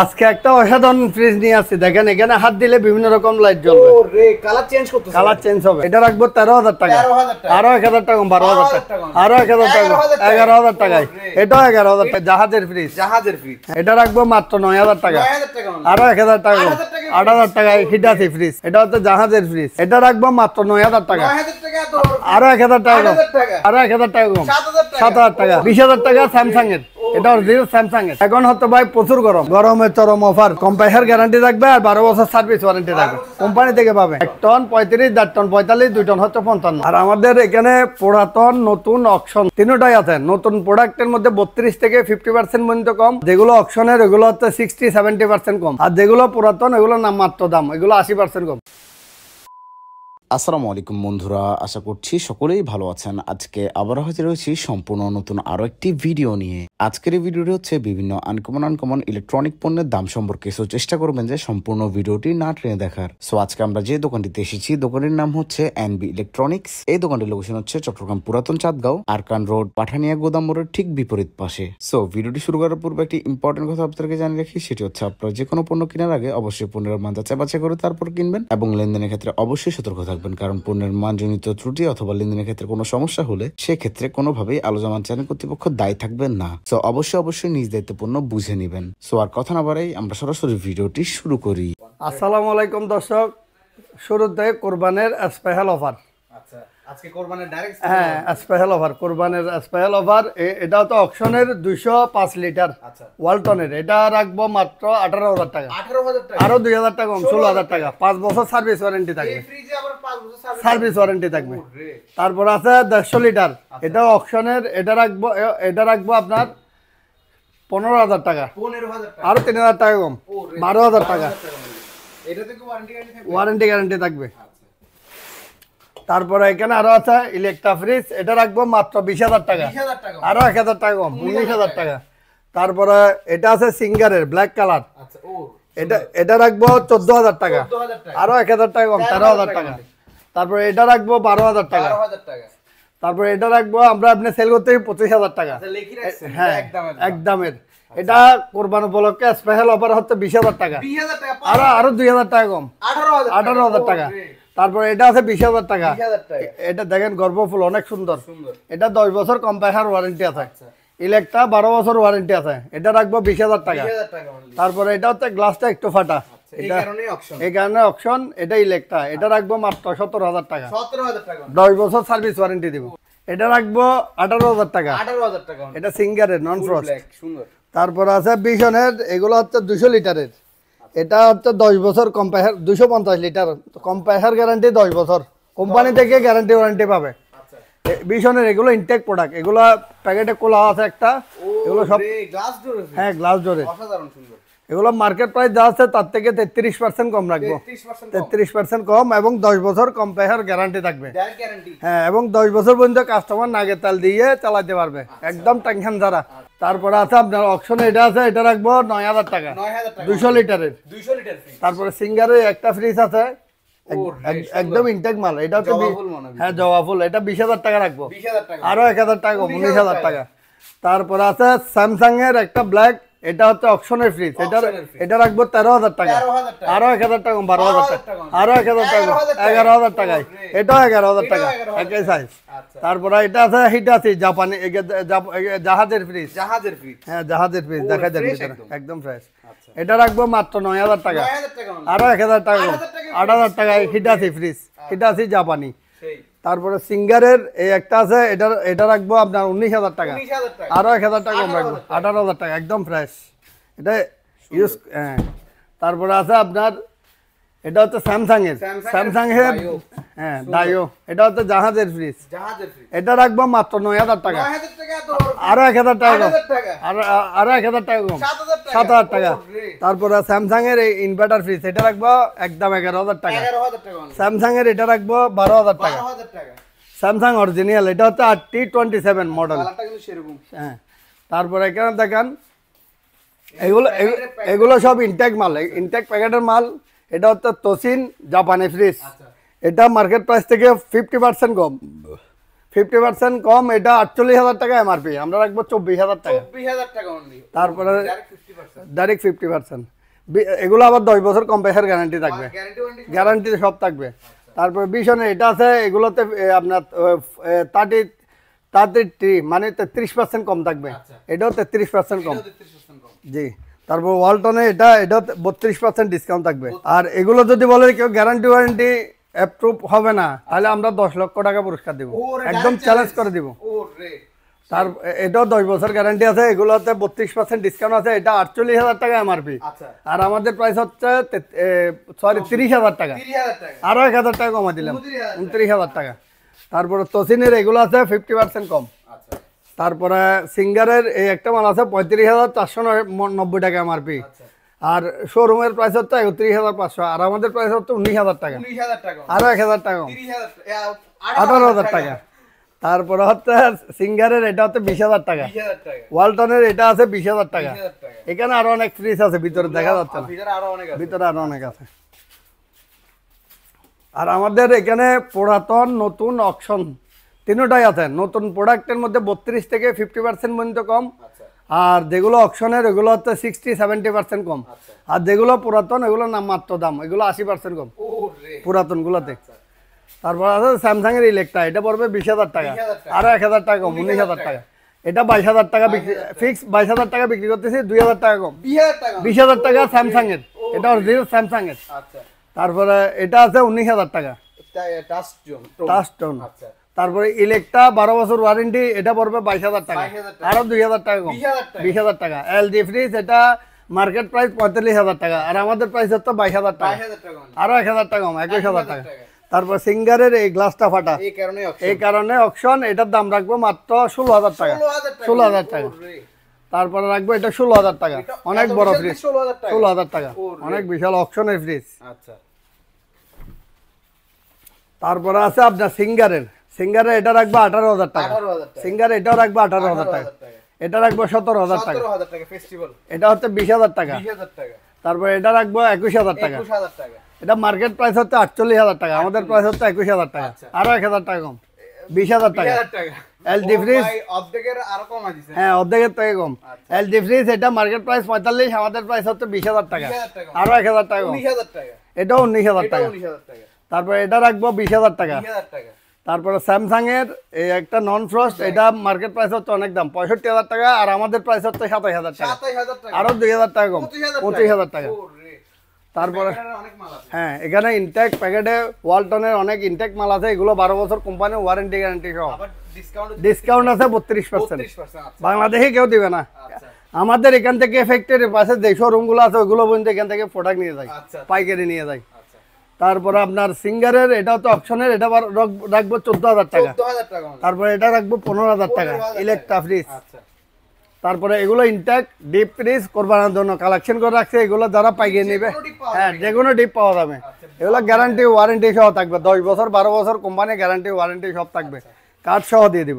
আজকে একটা অসাধারণ ফ্রিজ নিয়ে আসছি দেখেন এখানে হাত দিলে বিভিন্ন রকম লাইট জ্বলবে কালার চেঞ্জ করতে কালার চেঞ্জ হবে এটা রাখবো তেরো হাজার টাকা আরো এক হাজার টাকা বারো হাজার টাকা আরো এক হাজার টাকা এগারো হাজার টাকায় 11000 এগারো হাজার টাকা জাহাজের ফ্রিজ জাহাজের ফ্রিজ এটা রাখবো মাত্র নয় হাজার টাকা মানে। আরো এক হাজার টাকা আট টাকা হিটা আছে ফ্রিজ এটা হচ্ছে জাহাজের ফ্রিজ এটা রাখবো মাত্র নয় হাজার টাকা আরো এক হাজার টাকা আরো এক হাজার টাকা কম সাত হাজার টাকা বিশ হাজার টাকা স্যামসাং এর কোম্পানি থেকে পাবে এক টন পঁয়ত্রিশ টন পঁয়তাল্লিশ দুই টন হচ্ছে আর আমাদের এখানে পুরাতন নতুন অপশন তিনটাই আছে নতুন প্রোডাক্টের মধ্যে বত্রিশ থেকে ফিফটি পার্সেন্ট পর্যন্ত কম যেগুলো অপশনের ওগুলো হচ্ছে সিক্সটি সেভেন্টি পার্সেন্ট কম আর যেগুলো পুরাতন ওগুলো নামমাত্র দাম এগুলো আশি পার্সেন্ট কম আসসালামু আলাইকুম বন্ধুরা আশা করছি সকলেই ভালো আছেন আজকে আবার হাজির রয়েছি সম্পূর্ণ নতুন আরও একটি ভিডিও নিয়ে আজকের এই ভিডিওটি হচ্ছে বিভিন্ন আনকমন আনকমন ইলেকট্রনিক পণ্যের দাম সম্পর্কে সো চেষ্টা করবেন যে সম্পূর্ণ ভিডিওটি না ট্রেনে দেখার সো আজকে আমরা যে দোকানটিতে এসেছি দোকানের নাম হচ্ছে এনবি ইলেকট্রনিক্স এই দোকানটির লোকেশন হচ্ছে চট্টগ্রাম পুরাতন চাঁদগাঁও আরকান রোড পাঠানিয়া গোদাম রোডের ঠিক বিপরীত পাশে সো ভিডিওটি শুরু করার পূর্বে একটি ইম্পর্টেন্ট কথা আপনাদেরকে জানিয়ে রাখি সেটি হচ্ছে আপনারা যে কোনো পণ্য কেনার আগে অবশ্যই পণ্যের মান যাচাই বাছাই করে তারপর কিনবেন এবং লেনদেনের ক্ষেত্রে অবশ্যই সতর্ক থাকবেন কারণ পণ্যের মানজনিত ত্রুটি অথবা লেনদেনের ক্ষেত্রে কোনো সমস্যা হলে সেক্ষেত্রে কোনোভাবেই আলোচনা চ্যানেল কর্তৃপক্ষ দায়ী থাকবেন না সো অবশ্যই অবশ্যই নিজ দায়িত্বপূর্ণ বুঝে নেবেন সো আর কথা না বাড়াই আমরা সরাসরি ভিডিওটি শুরু করি আসসালামু আলাইকুম দর্শক শুরুতে কোরবানের স্পেশাল অফার হ্যাঁ স্পেশাল তো লিটার ওয়ালটনের এটা আচ্ছা। মাত্র টাকা আরো টাকা কম টাকা সার্ভিস ওয়ারেন্টি থাকবে সার্ভিস ওয়ারেন্টি থাকবে তারপর আছে দেড়শো লিটার আচ্ছা। এটা অকশনের এটা রাখবো এটা রাখবো আপনার পনেরো হাজার টাকা আরো তিন হাজার টাকা কম বারো হাজার টাকা ওয়ারেন্টি মানে। গ্যারান্টি থাকবে আচ্ছা। তারপরে এখানে আরো আছে ইলেকট্রা ফ্রিজ এটা রাখবো মাত্র বিশ হাজার টাকা আরো এক হাজার টাকা কম উনিশ হাজার টাকা তারপরে এটা আছে সিঙ্গারের ব্ল্যাক কালার এটা এটা রাখবো চোদ্দ হাজার টাকা আরো এক হাজার টাকা কম তেরো হাজার টাকা তারপরে এটা রাখবো বারো হাজার টাকা তারপরে এটা রাখবো আমরা আপনি সেল করতে পঁচিশ হাজার টাকা হ্যাঁ একদমের এটা কোরবান উপলক্ষে স্পেশাল অফার হচ্ছে বিশ হাজার টাকা আরো আরো দুই হাজার টাকা কম আঠারো হাজার টাকা তারপর এটা আছে বিশ হাজার টাকা এটা দেখেন গর্ভফুল অনেক সুন্দর এটা দশ বছর কম ওয়ারেন্টি আছে আচ্ছা। ইলেকট্রা বারো বছর ওয়ারেন্টি আছে এটা রাখবো বিশ হাজার টাকা তারপরে এটা হচ্ছে গ্লাসটা একটু ফাটা আচ্ছা, এই কারণে অপশন এটা ইলেকট্রা এটা রাখবো মাত্র সতেরো হাজার টাকা দশ বছর সার্ভিস ওয়ারেন্টি দিব এটা রাখবো আঠারো হাজার টাকা এটা সিঙ্গারের নন ফ্রস্ট তারপর আছে বিশনের এগুলো হচ্ছে দুশো লিটারের এটা হচ্ছে দশ বছর কম্পায়ার দুশো পঞ্চাশ লিটার কম্পায়ার গ্যারান্টি দশ বছর কোম্পানি থেকে গ্যারান্টি ওয়ারেন্টি পাবে বিশনের আচ্ছা। এগুলো ইনটেক প্রোডাক্ট এগুলো প্যাকেটে খোলা আছে একটা এগুলো সব গ্লাস হ্যাঁ গ্লাস জোরে অসাধারণ সুন্দর এগুলো মার্কেট প্রাইস যা আছে তার থেকে তেত্রিশ পার্সেন্ট কম রাখবো তেত্রিশ পার্সেন্ট কম এবং দশ বছর কম্পেয়ার গ্যারান্টি থাকবে হ্যাঁ এবং দশ বছর পর্যন্ত কাস্টমার নাগে তাল দিয়ে চালাতে পারবে আচ্ছা। একদম টেনশন যারা তারপরে আছে আপনার অপশনে এটা আছে এটা রাখবো নয় হাজার টাকা দুশো লিটারের তারপরে সিঙ্গারে একটা ফ্রিজ আছে একদম ইনটেক মাল এটা হচ্ছে হ্যাঁ জবা ফুল এটা বিশ হাজার টাকা রাখবো আরো এক হাজার টাকা উনিশ হাজার টাকা তারপরে আছে স্যামসাং এর একটা ব্ল্যাক এটা হচ্ছে অপশনের ফ্রিজ এটা এটা রাখবো তেরো হাজার টাকা আরো এক হাজার টাকা বারো হাজার টাকা আরো এক হাজার টাকা এগারো হাজার টাকায় এটাও এগারো হাজার টাকা একই সাইজ আচ্ছা। তারপরে এটা আছে হিট আছে জাপানি জাহাজের ফ্রিজ জাহাজের ফ্রিজ হ্যাঁ জাহাজের ফ্রিজ দেখা যাবে একদম ফ্রেশ আচ্ছা। এটা রাখবো মাত্র নয় হাজার টাকা আরো এক হাজার টাকা আট হাজার টাকায় হিট আছে ফ্রিজ আচ্ছা। হিট আছে জাপানি তারপরে সিঙ্গারের এই একটা আছে এটা এটা রাখবো আপনার উনিশ হাজার টাকা আরো এক হাজার টাকা রাখবো আঠারো হাজার টাকা একদম ফ্রেশ এটা ইউজ হ্যাঁ তারপরে আছে আপনার এটা হচ্ছে স্যামসাং এর স্যামসাং এর হ্যাঁ দাইও এটা হচ্ছে জাহাজের ফ্রিজ জাহাজের ফ্রিজ এটা রাখবো মাত্র 9000 টাকা 9000 টাকা আর 1000 টাকা আর 1000 টাকা কম 7000 টাকা তারপর স্যামসাং এর এই ইনভার্টার ফ্রিজ এটা রাখবো একদম 11000 টাকা 11000 মানে। টাকা স্যামসাং এর এটা রাখবো 12000 টাকা 12000 টাকা স্যামসাং অরিজিনাল এটা হচ্ছে আর মডেল কালারটা কিন্তু সেরকম হ্যাঁ তারপর এখানে দেখেন এগুলো এগুলো সব ইনটেক মাল ইনটেক প্যাকেটের মাল এটা হচ্ছে তোসিন জাপানি ফ্রিজ এটা মার্কেট প্রাইস থেকে ফিফটি পার্সেন্ট কম ফিফটি পার্সেন্ট কম এটা আটচল্লিশ হাজার টাকা এমআরপি আমরা রাখবো চব্বিশ হাজার টাকা তারপরে ডাইরেক্ট ফিফটি পার্সেন্ট এগুলো আবার দশ বছর কম কম্পেসার গ্যারান্টি থাকবে গ্যারান্টি সব থাকবে আচ্ছা। তারপরে বিশনে এটা আছে এগুলোতে আপনার থার্টি থার্টি মানে তেত্রিশ পার্সেন্ট কম থাকবে আচ্ছা। এটাও তেত্রিশ পার্সেন্ট কম জি তারপর ওয়ালটনে এটা এটা বত্রিশ পার্সেন্ট ডিসকাউন্ট থাকবে আর এগুলো যদি বলে কেউ গ্যারান্টি ওয়ারেন্টি অ্যাপ্রুভ হবে না তাহলে আমরা দশ লক্ষ টাকা পুরস্কার দিব একদম চ্যালেঞ্জ করে দিব তার এটাও দশ বছর গ্যারান্টি আছে এগুলোতে বত্রিশ পার্সেন্ট ডিসকাউন্ট আছে এটা আটচল্লিশ হাজার টাকা এমআরপি আচ্ছা। আর আমাদের প্রাইস হচ্ছে সরি তিরিশ হাজার টাকা আরও এক হাজার টাকা কমা দিলাম উনত্রিশ হাজার টাকা তারপরে তসিনের এগুলো আছে ফিফটি পার্সেন্ট কম তারপরে সিঙ্গারের এই একটা মাল আছে পঁয়ত্রিশ হাজার চারশো নব্বই টাকা আরপি আচ্ছা। আর শোরুমের প্রাইস হচ্ছে একত্রিশ হাজার পাঁচশো আর আমাদের প্রাইস হচ্ছে উনিশ হাজার টাকা আরো এক হাজার টাকা আঠারো হাজার টাকা তারপরে হচ্ছে সিঙ্গারের এটা হচ্ছে বিশ হাজার টাকা ওয়ালটনের এটা আছে বিশ হাজার টাকা এখানে আরো অনেক ফ্রিজ আছে ভিতরে দেখা যাচ্ছে না ভিতরে আরো অনেক আছে আর আমাদের এখানে পুরাতন নতুন অপশন তিনটাই আছে নতুন প্রোডাক্টের মধ্যে বত্রিশ থেকে ফিফটি পার্সেন্ট পর্যন্ত কম আচ্ছা। আর যেগুলো অপশনের ওগুলো হচ্ছে সিক্সটি সেভেন্টি পার্সেন্ট কম আচ্ছা। আর যেগুলো পুরাতন এগুলো নামমাত্র দাম এগুলো আশি পার্সেন্ট কম পুরাতনগুলোতে আচ্ছা, তারপর আছে স্যামসাং এর ইলেকট্রা এটা পড়বে বিশ হাজার টাকা আরো এক হাজার টাকা কম উনিশ হাজার টাকা এটা বাইশ হাজার টাকা বিক্রি ফিক্স বাইশ হাজার টাকা বিক্রি করতেছি দুই হাজার টাকা কম বিশ হাজার টাকা স্যামসাং এর এটা অরিজিনাল স্যামসাং এর তারপরে এটা আছে উনিশ হাজার টাকা টাচ টোন আচ্ছা তারপরে ইলেকটা বারো বছর ওয়ারেন্টি এটা পড়বে বাইশ হাজার টাকা আরো দুই হাজার টাকা কম বিশ হাজার টাকা এল জি ফ্রিজ এটা মার্কেট প্রাইস পঁয়তাল্লিশ হাজার টাকা আর আমাদের প্রাইস হচ্ছে বাইশ হাজার টাকা আরো এক হাজার টাকা কম একুশ হাজার টাকা তারপর সিঙ্গারের এই গ্লাসটা ফাটা এই কারণে অপশন এটার দাম রাখবো মাত্র ষোলো হাজার টাকা ষোলো হাজার টাকা তারপরে রাখবো এটা ষোলো হাজার টাকা অনেক বড় ফ্রিজ ষোলো হাজার টাকা অনেক বিশাল অপশনের ফ্রিজ আচ্ছা তারপরে আছে আপনার সিঙ্গারের সিঙ্গারে এটা রাখবো আঠারো হাজার টাকা সিঙ্গারে এটাও রাখবো আঠারো হাজার টাকা এটা রাখবো সতেরো হাজার টাকা এটা হচ্ছে বিশ হাজার টাকা তারপর এটা রাখবো একুশ হাজার টাকা এটা মার্কেট প্রাইস হচ্ছে আটচল্লিশ হাজার টাকা আমাদের প্রাইস হচ্ছে একুশ হাজার টাকা আরো এক হাজার টাকা কম বিশ হাজার টাকা এলডি ফ্রিজ হ্যাঁ অর্ধেকের থেকে কম এলডি ফ্রিজ এটা মার্কেট প্রাইস পঁয়তাল্লিশ আমাদের প্রাইস হচ্ছে বিশ হাজার টাকা আরো এক হাজার টাকা এটাও উনিশ হাজার টাকা তারপর এটা রাখবো বিশ হাজার টাকা তারপরে স্যামসাংয়ের এই একটা নন ফ্রস্ট এটা মার্কেট প্রাইস হচ্ছে অনেক দাম পঁয়ষট্টি হাজার টাকা আর আমাদের প্রাইস হচ্ছে সাতাশ হাজার টাকা আরও দুই হাজার টাকা কম পঁচিশ হাজার টাকা তারপরে হ্যাঁ এখানে ইনটেক প্যাকেটে ওয়ালটনের অনেক ইনটেক মাল আছে এগুলো বারো বছর কোম্পানির ওয়ারেন্টি গ্যারান্টি সহ ডিসকাউন্ট আছে বত্রিশ পার্সেন্ট আচ্ছা। বাংলাদেশে কেউ দিবে না আচ্ছা। আমাদের এখান থেকে ফ্যাক্টরির পাশে যে শোরুমগুলো আছে ওইগুলো পর্যন্ত এখান থেকে প্রোডাক্ট নিয়ে যায় আচ্ছা। পাইকারি নিয়ে যায় তারপরে আপনার সিঙ্গারের এটাও তো অপশনের এটা রাখবো চোদ্দ হাজার টাকা মানে। তারপরে এটা রাখবো পনেরো হাজার টাকা ইলেকট্রা ফ্রিজ আচ্ছা। তারপরে এগুলো ইনট্যাক্ট ডিপ ফ্রিজ করবার জন্য কালেকশন করে রাখছে এগুলো যারা পাইয়ে নেবে হ্যাঁ যে কোনো ডিপ হ্যাঁ, পাওয়া যাবে আচ্ছা, এগুলো গ্যারান্টি ওয়ারেন্টি সহ থাকবে দশ বছর বারো বছর কোম্পানি গ্যারান্টি ওয়ারেন্টি সব থাকবে আচ্ছা। কাঠ সহ দিয়ে দিব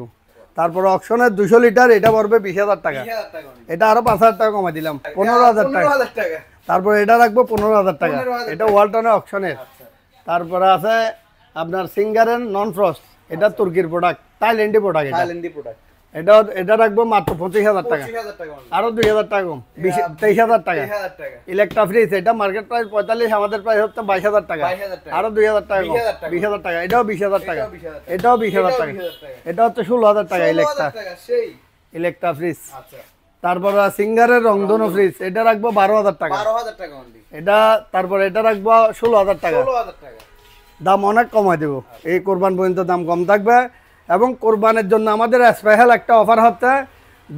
তারপর অপশনের দুশো লিটার এটা পড়বে বিশ হাজার টাকা এটা আরো পাঁচ হাজার টাকা কমাই দিলাম পনেরো হাজার টাকা তারপরে এটা রাখবো পনেরো হাজার টাকা এটা ওয়ালটনের অপশনের তারপরে আছে আপনার সিঙ্গারের নন ফ্রস্ট এটা তুর্কির প্রোডাক্ট থাইল্যান্ডি প্রোডাক্ট থাইল্যান্ডি প্রোডাক্ট এটা এটা রাখবো মাত্র পঁচিশ হাজার টাকা আরো দুই হাজার টাকা কম তেইশ হাজার টাকা ইলেকট্রা ফ্রিজ এটা মার্কেট প্রাইস পঁয়তাল্লিশ আমাদের প্রাইস হচ্ছে বাইশ হাজার টাকা আরো দুই হাজার টাকা বিশ হাজার টাকা এটাও বিশ হাজার টাকা এটাও বিশ হাজার টাকা এটা হচ্ছে ষোলো হাজার টাকা ইলেকট্রা ইলেকট্রা ফ্রিজ আচ্ছা তারপর সিঙ্গারের রংধনু ফ্রিজ এটা রাখবো বারো হাজার টাকা এটা তারপর এটা রাখবো ষোলো হাজার টাকা দাম অনেক কমাই দেবো আচ্ছা। এই কোরবান পর্যন্ত দাম কম থাকবে এবং কোরবানের জন্য আমাদের স্পেশাল একটা অফার হচ্ছে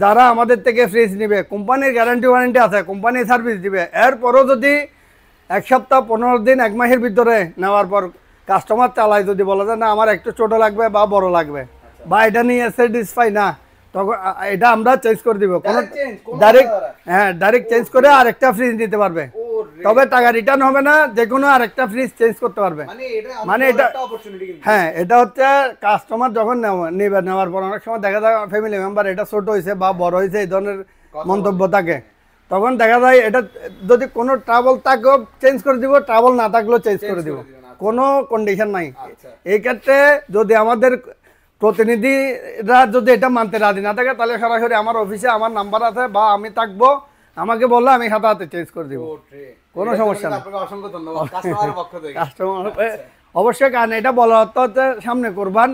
যারা আমাদের থেকে ফ্রিজ নেবে কোম্পানির গ্যারান্টি ওয়ারেন্টি আছে কোম্পানি সার্ভিস দিবে এরপরও যদি এক সপ্তাহ পনেরো দিন এক মাসের ভিতরে নেওয়ার পর কাস্টমার চালায় যদি বলা যায় না আমার একটু ছোটো লাগবে বা বড় লাগবে আচ্ছা। বা এটা নিয়ে স্যাটিসফাই না তখন এটা আমরা চেঞ্জ করে দিব কোন ডাইরেক্ট হ্যাঁ ডাইরেক্ট চেঞ্জ করে আরেকটা ফ্রিজ নিতে পারবে তবে টাকা রিটার্ন হবে না যে কোনো আরেকটা ফ্রিজ চেঞ্জ করতে পারবে মানে এটা মানে হ্যাঁ এটা হচ্ছে কাস্টমার যখন নেবে নেওয়ার পর অনেক সময় দেখা যায় ফ্যামিলি মেম্বার এটা ছোট হয়েছে বা বড় হয়েছে এই ধরনের মন্তব্য থাকে তখন দেখা যায় এটা যদি কোনো ট্রাভেল থাকেও চেঞ্জ করে দিব ট্রাভেল না থাকলেও চেঞ্জ করে দিব আচ্ছা। কোনো কন্ডিশন নাই আচ্ছা। এই ক্ষেত্রে যদি আমাদের প্রতিনিধিরা যদি এটা মানতে রাজি না থাকে তাহলে সরাসরি আমার অফিসে আমার নাম্বার আছে বা আমি থাকবো আমাকে বললে আমি হাতে হাতে চেঞ্জ করে দিব কোনো সমস্যা না আচ্ছা। অবশ্যই কারণ এটা বলা হচ্ছে সামনে করবান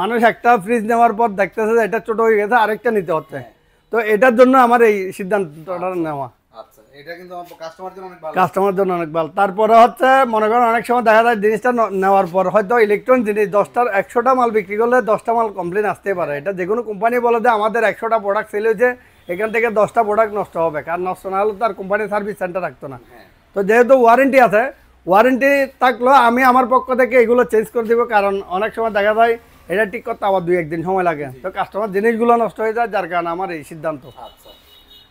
মানুষ একটা ফ্রিজ নেওয়ার পর দেখতেছে যে এটা ছোট হয়ে গেছে আরেকটা নিতে হচ্ছে হ্যাঁ। তো এটার জন্য আমার এই সিদ্ধান্তটা নেওয়া কাস্টমার অনেক সময় দেখা যায় জিনিসটা নেওয়ার পর হয়তো ইলেকট্রনিক জিনিস একশোটা মাল বিক্রি করলে দশটা মাল আসতে পারে এটা আমাদের হয়েছে এখান থেকে দশটা নষ্ট হবে কারণ নষ্ট না হলে সার্ভিস সেন্টার না হ্যাঁ। তো যেহেতু ওয়ারেন্টি আছে ওয়ারেন্টি থাকলেও আমি আমার পক্ষ থেকে এগুলো চেঞ্জ করে দিব কারণ অনেক সময় দেখা যায় এটা ঠিক করতে আবার দুই একদিন সময় লাগে তো কাস্টমার জিনিসগুলো নষ্ট হয়ে যায় যার কারণে আমার এই সিদ্ধান্ত আচ্ছা।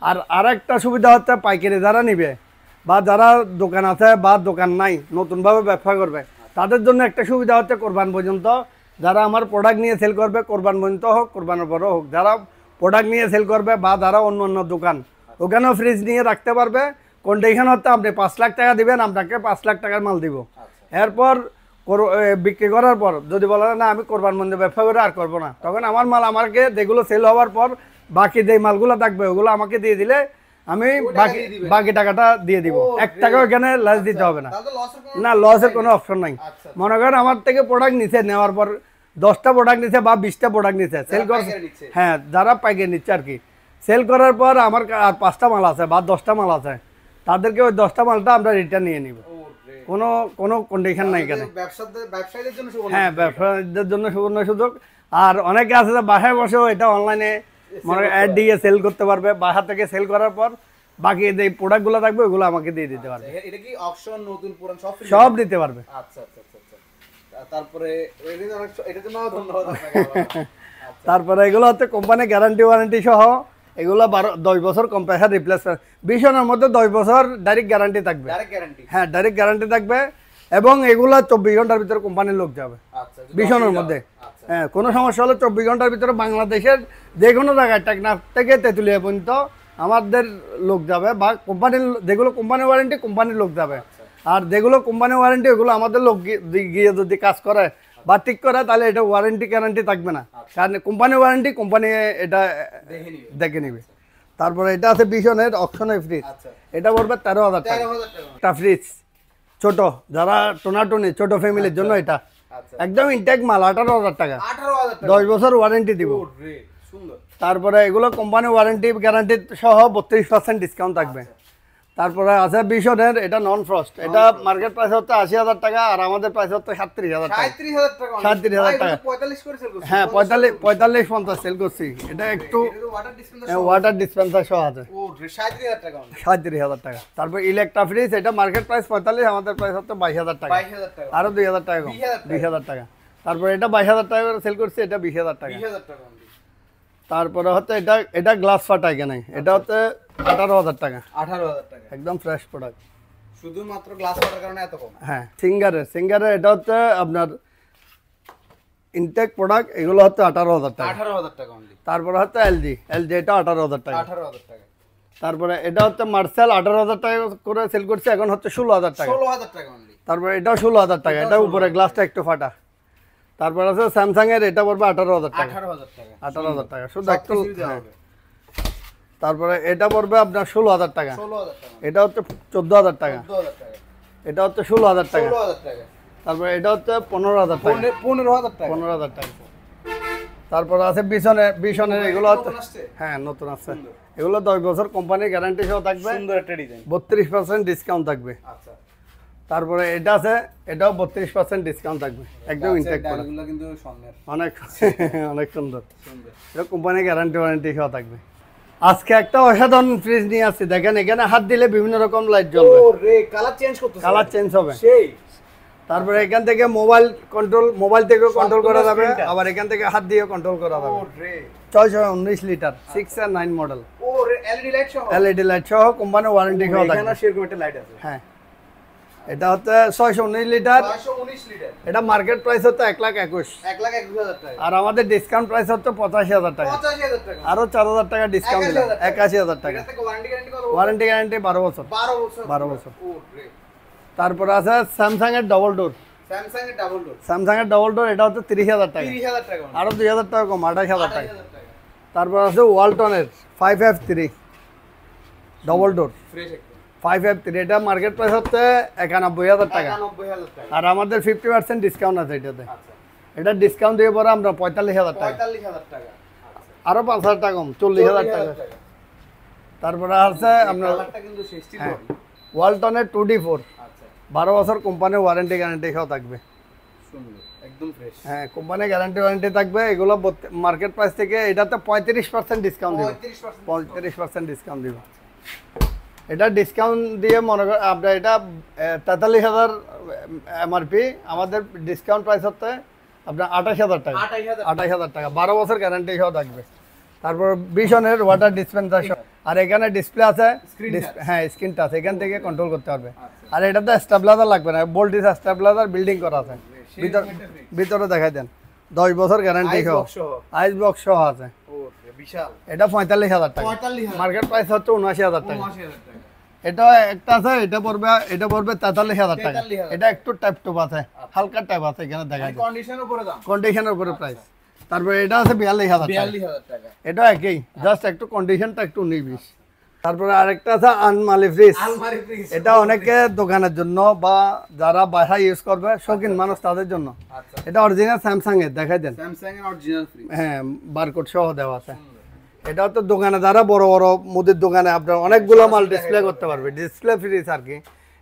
আর আর একটা সুবিধা হচ্ছে পাইকারি যারা নিবে বা যারা দোকান আছে বা দোকান নাই নতুনভাবে ব্যবসা করবে তাদের জন্য একটা সুবিধা হচ্ছে কোরবান পর্যন্ত যারা আমার প্রোডাক্ট নিয়ে সেল করবে কোরবান পর্যন্ত হোক কোরবানের পরও হোক যারা প্রোডাক্ট নিয়ে সেল করবে বা যারা অন্য অন্য দোকান ওখানেও ফ্রিজ নিয়ে রাখতে পারবে কন্ডিশন হচ্ছে আপনি পাঁচ লাখ টাকা দিবেন আপনাকে পাঁচ লাখ টাকার মাল দিব আচ্ছা। এরপর বিক্রি করার পর যদি বলেন না আমি কোরবান মন্দির ব্যবসা করে আর করবো না তখন আমার মাল আমাকে যেগুলো সেল হওয়ার পর বাকি যে মালগুলো থাকবে ওগুলো আমাকে দিয়ে দিলে আমি বাকি বাকি টাকাটা দিয়ে দিব এক টাকা এখানে লস দিতে আচ্ছা, হবে না না লসের কোনো অপশন নাই আচ্ছা, আচ্ছা। মনে করেন আমার থেকে প্রোডাক্ট নিচে নেওয়ার পর দশটা প্রোডাক্ট নিচ্ছে বা বিশটা প্রোডাক্ট নিচ্ছে সেল কর হ্যাঁ যারা পাইকে নিচ্ছে আর কি সেল করার পর আমার আর পাঁচটা মাল আছে বা দশটা মাল আছে তাদেরকে ওই দশটা মালটা আমরা রিটার্ন নিয়ে নিব কোনো কোনো কন্ডিশন নাই এখানে হ্যাঁ ব্যবসায়ীদের জন্য সুবর্ণ সুযোগ আর অনেকে আছে বাসায় বসেও এটা অনলাইনে অ্যাড দিয়ে সেল করতে পারবে থেকে সেল করার পর বাকি যে প্রোডাক্টগুলো থাকবে ওগুলো আমাকে দিয়ে দিতে পারবে আচ্ছা, এটা কি অপশন নতুন পুরান সব সব দিতে পারবে আচ্ছা আচ্ছা, আচ্ছা, আচ্ছা। জন্য ধন্যবাদ তারপরে এগুলো হচ্ছে কোম্পানি গ্যারান্টি ওয়ারেন্টি সহ এগুলো বারো দশ বছর কম্প্রেসার রিপ্লেস বিশনের মধ্যে দশ বছর ডাইরেক্ট গ্যারান্টি থাকবে হ্যাঁ ডাইরেক্ট গ্যারান্টি থাকবে এবং এগুলো চব্বিশ ঘন্টার ভিতরে কোম্পানির লোক যাবে বিশনের মধ্যে হ্যাঁ কোনো সমস্যা হলে চব্বিশ ঘন্টার ভিতরে বাংলাদেশের যে কোনো জায়গায় টেকনাফ থেকে তেঁতুলিয়া পর্যন্ত আমাদের লোক যাবে বা কোম্পানির যেগুলো কোম্পানি ওয়ারেন্টি কোম্পানির লোক যাবে আর যেগুলো কোম্পানি ওয়ারেন্টি ওগুলো আমাদের লোক গিয়ে যদি কাজ করে বা ঠিক করে তাহলে এটা ওয়ারেন্টি গ্যারান্টি থাকবে না আচ্ছা। কারণ কোম্পানি ওয়ারেন্টি কোম্পানি এটা দেখে নেবে তারপরে এটা আছে বিশনের অপশনের ফ্রিজ এটা পড়বে তেরো হাজার টাকা ফ্রিজ ছোট যারা টোনাটুনি ছোট ফ্যামিলির জন্য এটা আচ্ছা। একদম ইনটেক মাল আঠারো হাজার টাকা দশ বছর ওয়ারেন্টি দিব তারপরে এগুলো কোম্পানি ওয়ারেন্টি গ্যারান্টি সহ বত্রিশ পার্সেন্ট ডিসকাউন্ট থাকবে তারপরে আছে বিশনের এটা নন ফ্রস্ট এটা মার্কেট প্রাইস হচ্ছে আশি হাজার টাকা আর আমাদের প্রাইস হচ্ছে সাতত্রিশ হাজার টাকা সাতত্রিশ হাজার টাকা মানে। হ্যাঁ পঁয়তাল্লিশ পঁয়তাল্লিশ পঞ্চাশ সেল করছি এটা হ্যাঁ, একটু ওয়াটার ডিসপেন্সার হ্যাঁ, সহ আছে মানে। সাঁত্রিশ হাজার টাকা তারপর ইলেকট্রা ফ্রিজ এটা মার্কেট প্রাইস পঁয়তাল্লিশ আমাদের প্রাইস হচ্ছে বাইশ হাজার টাকা আরো দুই হাজার টাকা বিশ হাজার টাকা তারপর এটা বাইশ হাজার টাকা সেল করছি এটা বিশ হাজার টাকা মানে। তারপরে হচ্ছে এটা এটা গ্লাস ফাটা এখানে আচ্ছা। এটা হচ্ছে আঠারো হাজার টাকা আঠারো হাজার টাকা একদম ফ্রেশ প্রোডাক্ট শুধুমাত্র গ্লাস ফাটার কারণে এত কম হ্যাঁ সিঙ্গারের সিঙ্গারে এটা হচ্ছে আপনার ইনটেক প্রোডাক্ট এগুলো হচ্ছে আঠারো হাজার টাকা আঠারো হাজার টাকা তারপরে হচ্ছে এলজি এলজি এটা আঠারো হাজার টাকা আঠারো টাকা তারপরে এটা হচ্ছে মার্সেল আঠারো হাজার টাকা করে সেল করছে এখন হচ্ছে ষোলো হাজার টাকা ষোলো হাজার টাকা তারপরে এটা ষোলো হাজার টাকা এটা উপরে গ্লাসটা একটু ফাটা তারপর আছে স্যামসাং এর এটা পড়বে আঠারো হাজার টাকা আঠারো হাজার টাকা শুধু একটু তারপরে এটা পড়বে আপনার ষোলো হাজার টাকা এটা হচ্ছে চোদ্দ হাজার টাকা এটা হচ্ছে ষোলো হাজার টাকা তারপরে এটা হচ্ছে পনেরো হাজার টাকা পনেরো হাজার টাকা পনেরো হাজার টাকা তারপর আছে বিছনে বিছনের এগুলো হ্যাঁ নতুন আছে এগুলো দশ বছর কোম্পানির গ্যারান্টি সহ থাকবে বত্রিশ পার্সেন্ট ডিসকাউন্ট থাকবে আচ্ছা তারপরে এটা আছে এটাও বত্রিশ পার্সেন্ট ডিসকাউন্ট থাকবে একদম ইনটেক্ট আচ্ছা, করা অনেক অনেক সুন্দর এটা কোম্পানি গ্যারান্টি ওয়ারেন্টি খাওয়া থাকবে আজকে একটা অসাধারণ ফ্রিজ নিয়ে আসছি দেখেন এখানে হাত দিলে বিভিন্ন রকম লাইট জ্বলবে কালার চেঞ্জ করতে কালার চেঞ্জ হবে সেই তারপরে এখান থেকে মোবাইল কন্ট্রোল মোবাইল থেকেও কন্ট্রোল করা যাবে আবার এখান থেকে হাত দিয়েও কন্ট্রোল করা যাবে ছয়শো উনিশ লিটার সিক্স আর নাইন মডেল এলইডি লাইট সহ কোম্পানির ওয়ারেন্টি খাওয়া সহ হ্যাঁ এটা হচ্ছে ছয়শো উনিশ লিটার এটা মার্কেট প্রাইস হচ্ছে এক লাখ একুশ আর আমাদের ডিসকাউন্ট প্রাইস হচ্ছে পঁচাশি হাজার টাকা আরো চার হাজার টাকা ডিসকাউন্ট দিলাম একাশি হাজার টাকা ওয়ারেন্টি গ্যারেন্টি বারো বছর বারো বছর তারপর আছে স্যামসাং এর ডবল ডোর স্যামসাং এর ডবল ডোর এটা হচ্ছে তিরিশ হাজার টাকা মানে। আরো দুই হাজার টাকা কম আঠাশ হাজার টাকা তারপর আছে ওয়ালটনের five five three double door five F three এটা মার্কেট প্রাইস হচ্ছে একানব্বই হাজার টাকা আর আমাদের ফিফটি পার্সেন্ট ডিসকাউন্ট আছে এটাতে আচ্ছা। এটা ডিসকাউন্ট দিয়ে পরে আমরা পঁয়তাল্লিশ হাজার টাকা আরও পাঁচ হাজার টাকা কম চল্লিশ হাজার টাকা তারপরে আছে আপনার ওয়ালটনের টু ডি ফোর বারো বছর কোম্পানির ওয়ারেন্টি গ্যারান্টি সহ থাকবে হ্যাঁ কোম্পানির গ্যারান্টি ওয়ারেন্টি থাকবে এগুলো মার্কেট প্রাইস থেকে এটাতে পঁয়ত্রিশ পার্সেন্ট ডিসকাউন্ট দেবে পঁয়ত্রিশ পার্সেন্ট ডিসকাউন্ট দেবে এটা ডিসকাউন্ট দিয়ে মনে করেন আপনার এটা তেতাল্লিশ হাজার এমআরপি আমাদের ডিসকাউন্ট প্রাইস হচ্ছে আপনার আঠাশ হাজার টাকা আঠাশ হাজার টাকা বারো বছর গ্যারান্টি সহ থাকবে তারপর বিশনের ওয়াটার ডিসপেন্সার আর এখানে ডিসপ্লে আছে হ্যাঁ স্ক্রিনটা আছে এখান থেকে কন্ট্রোল করতে পারবে আচ্ছা। আর এটাতে স্টেবিলাইজার লাগবে না ভোল্টেজ স্টেবিলাইজার বিল্ডিং করা আছে ভিতরে ভিতরে দেখাই দেন দশ বছর গ্যারান্টি সহ আইস বক্স সহ আছে এটা পঁয়তাল্লিশ হাজার টাকা মার্কেট প্রাইস হচ্ছে উনআশি হাজার টাকা এটা একটা আছে এটা পড়বে এটা পড়বে 43000 টাকা এটা একটু টাইপ টপ আছে হালকা টাইপ আছে এখানে দেখা কন্ডিশনের উপরে প্রাইস আচ্ছা। তারপরে এটা আছে 42000 টাকা টাকা এটা একই জাস্ট একটু কন্ডিশনটা একটু নিবিস তারপরে আরেকটা আছে আনমালি ফ্রিজ এটা অনেকে দোকানের জন্য বা যারা বাসা ইউজ করবে শৌখিন আচ্ছা। মানুষ তাদের জন্য আচ্ছা। এটা অরিজিনাল স্যামসাং এর দেখাই দেন হ্যাঁ বারকোড সহ দেওয়া আছে এটাও তো দোকানে দ্বারা বড় বড় মুদির দোকানে আপনার অনেকগুলো মাল ডিসপ্লে করতে পারবে ডিসপ্লে ফ্রি আর কি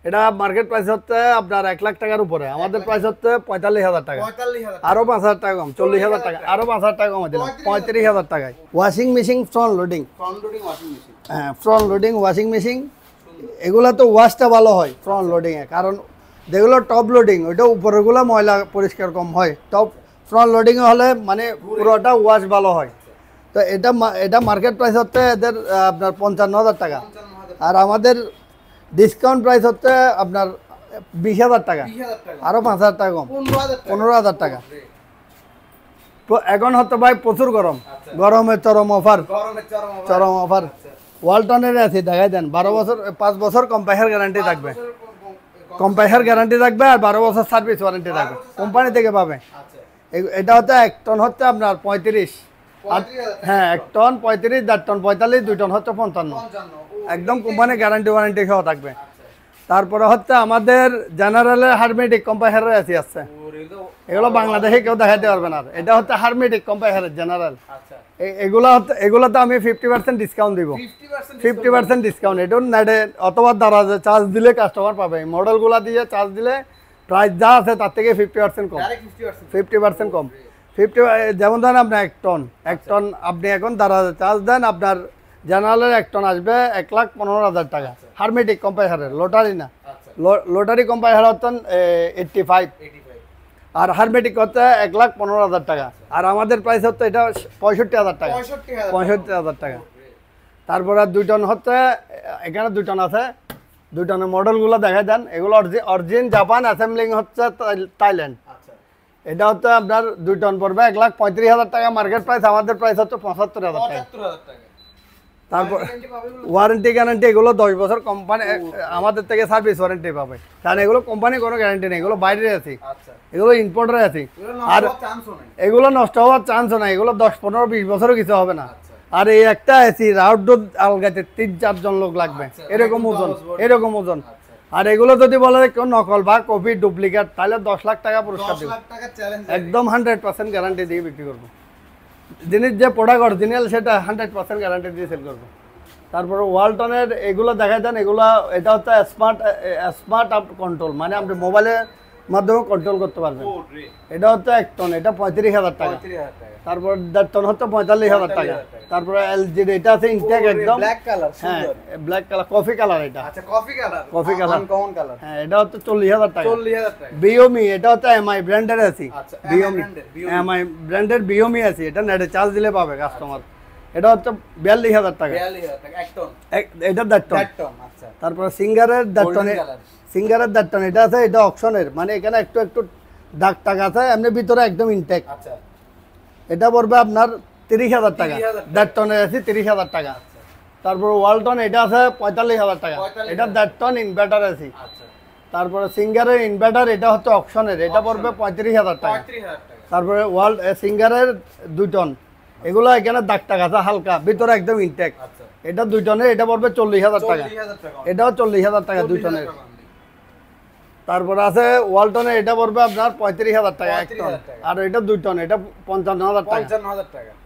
এটা মার্কেট প্রাইস হচ্ছে আপনার এক লাখ টাকার উপরে আমাদের প্রাইস হচ্ছে পঁয়তাল্লিশ হাজার টাকা আরো পাঁচ হাজার টাকা কম চল্লিশ হাজার টাকা আরো পাঁচ হাজার টাকা কমে দিলাম পঁয়ত্রিশ হাজার টাকায় ওয়াশিং মেশিন ফ্রন্ট লোডিং হ্যাঁ ফ্রন্ট লোডিং ওয়াশিং মেশিন এগুলো তো ওয়াশটা ভালো হয় ফ্রন্ট লোডিংয়ে কারণ যেগুলো টপ লোডিং ওইটা উপরেগুলো ময়লা পরিষ্কার কম হয় টপ ফ্রন্ট লোডিং হলে মানে পুরোটা ওয়াশ ভালো হয় তো এটা এটা মার্কেট প্রাইস হচ্ছে এদের আপনার পঞ্চান্ন হাজার টাকা আর আমাদের ডিসকাউন্ট প্রাইস হচ্ছে আপনার বিশ হাজার টাকা আরও পাঁচ হাজার টাকা কম পনেরো হাজার টাকা তো এখন হচ্ছে ভাই প্রচুর গরম আচ্ছা। গরমের চরম অফার চরম অফার আচ্ছা। ওয়ালটনের আছে দেখাই দেন বারো বছর পাঁচ বছর কম্পাইহার গ্যারান্টি থাকবে কম্পাইহার গ্যারান্টি থাকবে আর বারো বছর সার্ভিস ওয়ারেন্টি থাকবে কোম্পানি থেকে পাবে আচ্ছা। এটা হচ্ছে এক টন হচ্ছে আপনার পঁয়ত্রিশ হ্যাঁ এক টন পঁয়ত্রিশ দেড় টন পঁয়তাল্লিশ দুই টন হচ্ছে পঞ্চান্ন একদম কোম্পানি গ্যারান্টি ওয়ারেন্টি সহ থাকবে তারপরে হচ্ছে আমাদের জেনারেলের হারমেটিক কম্পাইহারের এসি আছে এগুলো বাংলাদেশে কেউ দেখাতে পারবে না এটা হচ্ছে হারমেটিক কম্পাইহারের জেনারেল এগুলো এগুলোতে আমি ফিফটি পার্সেন্ট ডিসকাউন্ট দিব ফিফটি পার্সেন্ট ডিসকাউন্ট এটা নেটে অথবা যে চার্জ দিলে কাস্টমার পাবে মডেলগুলো দিয়ে চার্জ দিলে প্রাইস যা আছে তার থেকে ফিফটি পার্সেন্ট কম ফিফটি পার্সেন্ট কম ফিফটি যেমন ধরেন আপনার এক টন এক আচ্ছা। টন আপনি এখন দাঁড়া চার্জ দেন আপনার জেনারেলের এক টন আসবে এক লাখ পনেরো হাজার টাকা আচ্ছা। হারমেটিক কোম্পানি হারের লোটারি না লোটারি কোম্পানি হার হতেন এইটটি ফাইভ আর হারমেটিক হচ্ছে এক লাখ পনেরো হাজার টাকা আচ্ছা। আর আমাদের প্রাইস হচ্ছে এটা পঁয়ষট্টি হাজার টাকা পঁয়ষট্টি হাজার টাকা oh, তারপরে দুই টন হচ্ছে এখানে দুই টন আছে দুই টনের মডেলগুলো দেখা দেন এগুলো অরিজিন জাপান অ্যাসেম্বলিং হচ্ছে থাইল্যান্ড এটা হচ্ছে আপনার দুই টন পড়বে এক লাখ পঁয়ত্রিশ হাজার টাকা মার্কেট প্রাইস আমাদের প্রাইস হচ্ছে পঁচাত্তর হাজার টাকা তারপর ওয়ারেন্টি গ্যারান্টি এগুলো দশ বছর কোম্পানি আমাদের থেকে সার্ভিস ওয়ারেন্টি পাবে কারণ এগুলো কোম্পানি কোনো গ্যারান্টি নেই এগুলো বাইরে আছে আচ্ছা। এগুলো ইম্পোর্টারে আছে আর এগুলো নষ্ট হওয়ার চান্সও নাই এগুলো দশ পনেরো বিশ বছরও কিছু হবে না আচ্ছা। আর এই একটা এসি আউটডোর আলগাতে তিন চারজন লোক লাগবে আচ্ছা। এরকম ওজন এরকম ওজন আর এগুলো যদি বলে কেউ নকল বা কপি ডুপ্লিকেট তাহলে দশ লাখ টাকা পুরস্কার দিব একদম হান্ড্রেড পার্সেন্ট গ্যারান্টি দিয়ে বিক্রি করবো জিনিস যে প্রোডাক্ট অরিজিনাল সেটা হান্ড্রেড পার্সেন্ট গ্যারান্টি দিয়ে সেল করবো তারপরে ওয়ালটনের এগুলো দেখা যান এগুলো এটা হচ্ছে স্মার্ট স্মার্ট আপ কন্ট্রোল মানে আপনি মোবাইলে মাধ্যমে কন্ট্রোল করতে পারবেন এটা হচ্ছে এক টন এটা পঁয়ত্রিশ হাজার টাকা তারপর দেড় টন হচ্ছে পঁয়তাল্লিশ হাজার টাকা তারপর এলজি এটা আছে ইনটেক একদম হ্যাঁ ব্ল্যাক কালার কফি কালার এটা কফি আচ্ছা, কালার হ্যাঁ এটা হচ্ছে চল্লিশ হাজার টাকা বিওমি এটা হচ্ছে এমআই ব্র্যান্ডের আছি বিওমি এমআই ব্র্যান্ডের বিওমি আছে এটা নেটে চার্জ দিলে পাবে কাস্টমার এটা হচ্ছে বিয়াল্লিশ হাজার টাকা এটা দেড় টন আচ্ছা। তারপরে সিঙ্গারের দেড় টনের ফিঙ্গারের দাগটা এটা আছে এটা অপশনের মানে এখানে একটু একটু দাগ টাক আছে এমনি ভিতরে একদম ইনটেক আচ্ছা। এটা পড়বে আপনার তিরিশ হাজার টাকা দেড় টনের আছে তিরিশ হাজার টাকা আচ্ছা। তারপর ওয়ালটন এটা আছে পঁয়তাল্লিশ হাজার টাকা এটা দেড় টন ইনভার্টার আছে আচ্ছা। তারপরে সিঙ্গারের ইনভার্টার এটা হচ্ছে অপশনের এটা পড়বে পঁয়ত্রিশ হাজার টাকা তারপরে ওয়াল সিঙ্গারের দুই টন এগুলো এখানে দাগ টাক আছে হালকা ভিতরে একদম ইনটেক এটা দুই টনের এটা পড়বে চল্লিশ হাজার টাকা এটাও চল্লিশ হাজার টাকা দুই টনের তারপর আছে ওয়ালটনে এটা পড়বে আপনার পঁয়ত্রিশ হাজার টাকা এক টন আর এটা দুই টন এটা পঞ্চান্ন হাজার টাকা পঞ্চান্ন হাজার টাকা